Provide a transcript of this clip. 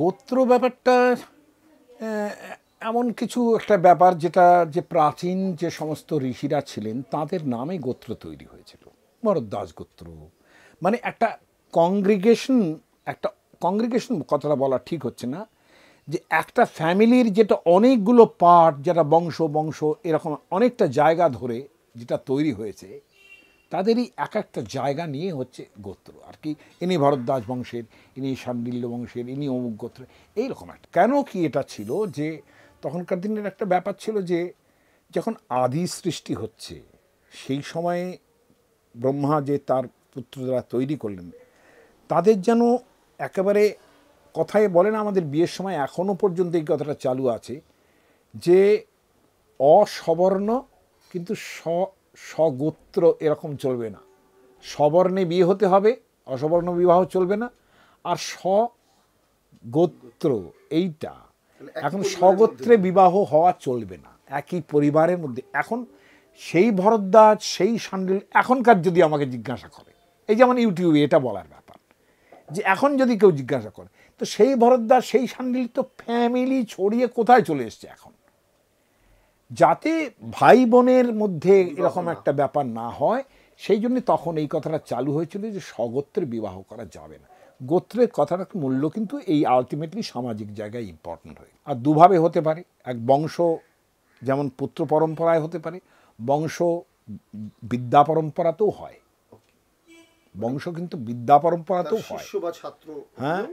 গোত্র ব্যাপারটা এমন কিছু একটা ব্যাপার যেটা যে প্রাচীন যে সমস্ত ঋষিরা ছিলেন তাদের নামে গোত্র তৈরি হয়েছিল ভরদ্বাস গোত্র মানে একটা কংগ্রিগেশন একটা কংগ্রিগেশন কথাটা বলা ঠিক হচ্ছে না যে একটা ফ্যামিলির যেটা অনেকগুলো পার্ট যেটা বংশ বংশ এরকম অনেকটা জায়গা ধরে যেটা তৈরি হয়েছে তাদেরই এক একটা জায়গা নিয়ে হচ্ছে গোত্র আর কি ইনি ভরদ্বাজ বংশের ইনি সান্ডিল্য বংশের ইনি অমুক গোত্র এইরকম একটা কেন কি এটা ছিল যে তখনকার দিনের একটা ব্যাপার ছিল যে যখন আদি সৃষ্টি হচ্ছে সেই সময়ে ব্রহ্মা যে তার পুত্র দ্বারা তৈরি করলেন তাদের যেন একেবারে কথায় বলে না আমাদের বিয়ের সময় এখনও পর্যন্ত এই কথাটা চালু আছে যে অসবর্ণ কিন্তু স স্বগোত্র এরকম চলবে না সবর্ণে বিয়ে হতে হবে অসবর্ণ বিবাহ চলবে না আর স্বগোত্র এইটা এখন স্বগোত্রে বিবাহ হওয়া চলবে না একই পরিবারের মধ্যে এখন সেই ভরদ্বাজ সেই সান্ডিল এখনকার যদি আমাকে জিজ্ঞাসা করে এই যেমন ইউটিউবে এটা বলার ব্যাপার যে এখন যদি কেউ জিজ্ঞাসা করে তো সেই ভরদ্বার সেই সান্ডিল তো ফ্যামিলি ছড়িয়ে কোথায় চলে এসছে এখন যাতে ভাই বোনের মধ্যে এরকম একটা ব্যাপার না হয় সেই জন্য তখন এই কথাটা চালু হয়েছিল যে স্বগোত্রের বিবাহ করা যাবে না গোত্রের কথাটার মূল্য কিন্তু এই আলটিমেটলি সামাজিক জায়গায় ইম্পর্টেন্ট হয় আর দুভাবে হতে পারে এক বংশ যেমন পুত্র পরম্পরায় হতে পারে বংশ বিদ্যা পরম্পরাতেও হয় বংশ কিন্তু বিদ্যা পরম্পরাতেও হয় হ্যাঁ